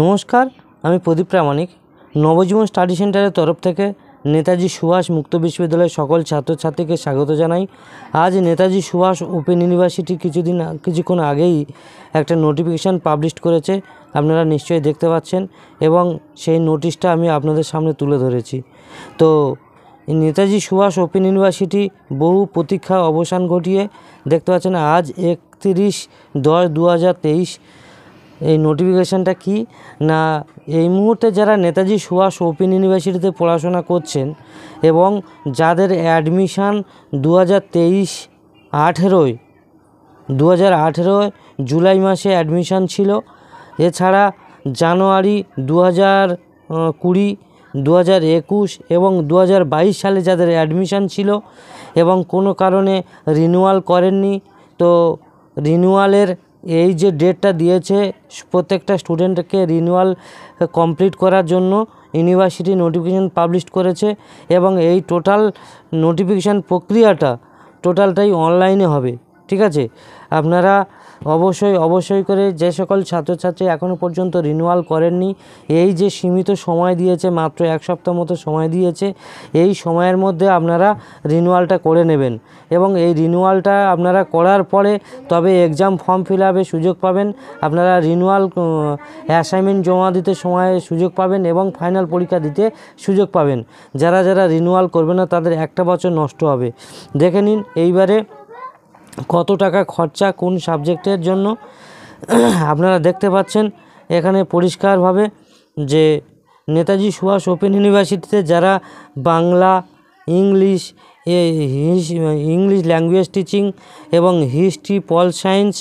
নমস্কার আমি প্রদীপ প্রামাণিক নবজীবন স্টাডি সেন্টারের তরফ থেকে নেতাজি সুভাষ মুক্ত বিশ্ববিদ্যালয়ের সকল ছাত্রছাত্রীকে স্বাগত জানাই আজ নেতাজি সুভাষ ওপেন ইউনিভার্সিটি কিছুদিন কিছুক্ষণ আগেই একটা নোটিফিকেশান পাবলিশ করেছে আপনারা নিশ্চয়ই দেখতে পাচ্ছেন এবং সেই নোটিশটা আমি আপনাদের সামনে তুলে ধরেছি তো নেতাজি সুভাষ ওপেন ইউনিভার্সিটি বহু প্রতীক্ষা অবসান ঘটিয়ে দেখতে পাচ্ছেন আজ একত্রিশ দশ দু হাজার তেইশ এই নোটিফিকেশানটা কি না এই মুহূর্তে যারা নেতাজি সুভাষ ওপেন ইউনিভার্সিটিতে পড়াশোনা করছেন এবং যাদের অ্যাডমিশান দু হাজার তেইশ আঠেরোয় দু হাজার আঠেরোয় জুলাই মাসে অ্যাডমিশান ছিল এছাড়া জানুয়ারি দু হাজার কুড়ি দু হাজার একুশ এবং দু হাজার বাইশ সালে যাদের অ্যাডমিশান ছিল এবং কোনো কারণে রিনিউয়াল করেননি তো রিনিউয়ালের এই যে ডেটটা দিয়েছে প্রত্যেকটা স্টুডেন্টকে রিনিউয়াল কমপ্লিট করার জন্য ইউনিভার্সিটি নোটিফিকেশান পাবলিশ করেছে এবং এই টোটাল নোটিফিকেশান প্রক্রিয়াটা টোটালটাই অনলাইনে হবে ঠিক আছে আপনারা অবশ্যই অবশ্যই করে যে সকল ছাত্রছাত্রী এখনও পর্যন্ত রিনুয়াল করেননি এই যে সীমিত সময় দিয়েছে মাত্র এক সপ্তাহ মতো সময় দিয়েছে এই সময়ের মধ্যে আপনারা রিনুয়ালটা করে নেবেন এবং এই রিনুয়ালটা আপনারা করার পরে তবে এক্সাম ফর্ম ফিল আপে সুযোগ পাবেন আপনারা রিনুয়াল অ্যাসাইনমেন্ট জমা দিতে সময়ে সুযোগ পাবেন এবং ফাইনাল পরীক্ষা দিতে সুযোগ পাবেন যারা যারা রিনুয়াল করবে না তাদের একটা বছর নষ্ট হবে দেখে নিন এইবারে কত টাকা খরচা কোন সাবজেক্টের জন্য আপনারা দেখতে পাচ্ছেন এখানে পরিষ্কারভাবে যে নেতাজি সুভাষ ওপেন ইউনিভার্সিটিতে যারা Bangla English English language teaching এবং হিস্ট্রি পল সায়েন্স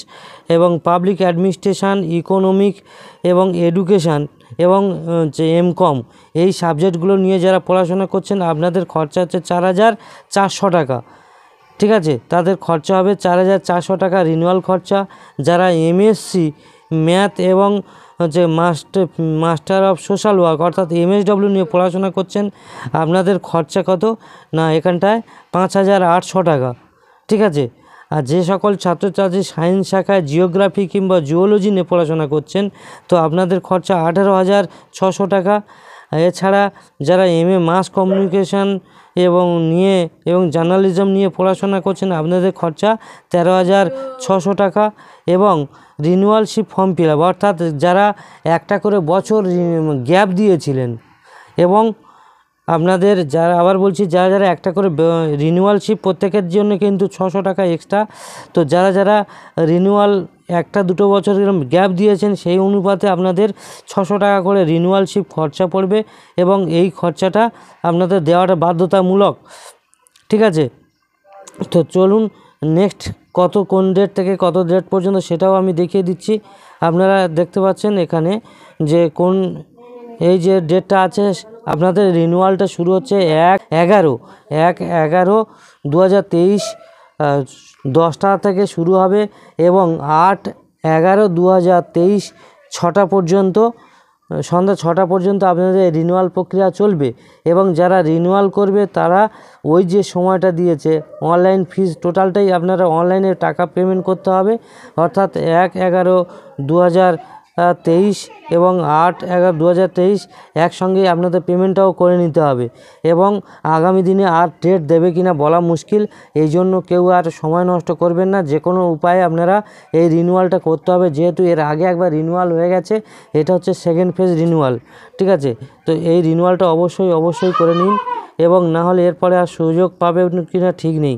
এবং পাবলিক অ্যাডমিনিস্ট্রেশন ইকোনমিক এবং এডুকেশান এবং যে এম কম এই সাবজেক্টগুলো নিয়ে যারা পড়াশোনা করছেন আপনাদের খরচা হচ্ছে চার হাজার চারশো টাকা ঠিক আছে তাদের খরচা হবে চার হাজার চারশো টাকা রিনিউয়াল খরচা যারা এমএসসি ম্যাথ এবং হচ্ছে master master of social work অর্থাৎ এমএসডব্লিউ নিয়ে পড়াশোনা করছেন আপনাদের খরচা কত না এখানটায় পাঁচ হাজার আটশো টাকা ঠিক আছে আর যে সকল ছাত্রছাত্রী সায়েন্স শাখায় জিওগ্রাফি কিংবা জিওলজি নিয়ে পড়াশোনা করছেন তো আপনাদের খরচা আঠেরো হাজার ছশো টাকা এছাড়া যারা এম এ মাস কমিউনিকেশান এবং নিয়ে এবং জার্নালিজম নিয়ে পড়াশোনা করছেন আপনাদের খরচা তেরো হাজার ছশো টাকা এবং রিনিউয়ালশিপ ফর্ম ফিল আপ অর্থাৎ যারা একটা করে বছর গ্যাপ দিয়েছিলেন এবং আপনাদের যারা আবার বলছি যারা যারা একটা করে রিনিউয়ালশিপ প্রত্যেকের জন্য কিন্তু ছশো টাকা এক্সট্রা তো যারা যারা রিনিউয়াল একটা দুটো বছর এরকম গ্যাপ দিয়েছেন সেই অনুপাতে আপনাদের ছশো টাকা করে রিনুয়ালশিপ খরচা পড়বে এবং এই খরচাটা আপনাদের দেওয়াটা বাধ্যতামূলক ঠিক আছে তো চলুন নেক্সট কত কোন ডেট থেকে কত ডেট পর্যন্ত সেটাও আমি দেখিয়ে দিচ্ছি আপনারা দেখতে পাচ্ছেন এখানে যে কোন এই যে ডেটটা আছে আপনাদের রিনুয়ালটা শুরু হচ্ছে এক এগারো এক এগারো দু হাজার তেইশ দশটা থেকে শুরু হবে এবং আট এগারো দু হাজার তেইশ ছটা পর্যন্ত সন্ধ্যা ছটা পর্যন্ত আপনাদের রিনুয়াল প্রক্রিয়া চলবে এবং যারা রিনুয়াল করবে তারা ওই যে সময়টা দিয়েছে অনলাইন ফিজ টোটালটাই আপনারা অনলাইনে টাকা পেমেন্ট করতে হবে অর্থাৎ এক এগারো দু হাজার তেইশ এবং আট এগারো দু হাজার তেইশ একসঙ্গে আপনাদের পেমেন্টটাও করে নিতে হবে এবং আগামী দিনে আর ডেট দেবে কিনা বলা মুশকিল এই জন্য কেউ আর সময় নষ্ট করবেন না যে কোনো উপায়ে আপনারা এই রিনুয়ালটা করতে হবে যেহেতু এর আগে একবার রিনুয়াল হয়ে গেছে এটা হচ্ছে সেকেন্ড ফেজ রিনুয়াল ঠিক আছে তো এই রিনুয়ালটা অবশ্যই অবশ্যই করে নিন এবং না হলে এরপরে আর সুযোগ পাবে কিনা ঠিক নেই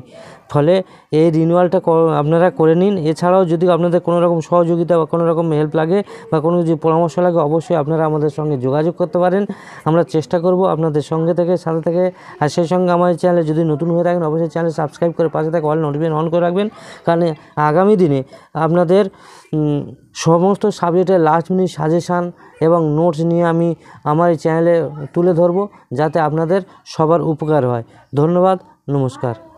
ফলে এই রিনুয়ালটা আপনারা করে নিন এছাড়াও যদি আপনাদের কোনো রকম সহযোগিতা বা কোনো রকম হেল্প লাগে বা কোনো যদি পরামর্শ লাগে অবশ্যই আপনারা আমাদের সঙ্গে যোগাযোগ করতে পারেন আমরা চেষ্টা করব আপনাদের সঙ্গে থেকে সাথে থেকে আর সেই সঙ্গে আমাদের চ্যানেলে যদি নতুন হয়ে থাকেন অবশ্যই চ্যানেল সাবস্ক্রাইব করে পাশে থাকে অল নোটিফিকেশন অন করে রাখবেন কারণ আগামী দিনে আপনাদের সমস্ত সাবজেক্টের লাস্ট মিনিট সাজেশান এবং নোটস নিয়ে আমি আমার এই চ্যানেলে তুলে ধরব যাতে আপনাদের সবার উপকার হয় ধন্যবাদ নমস্কার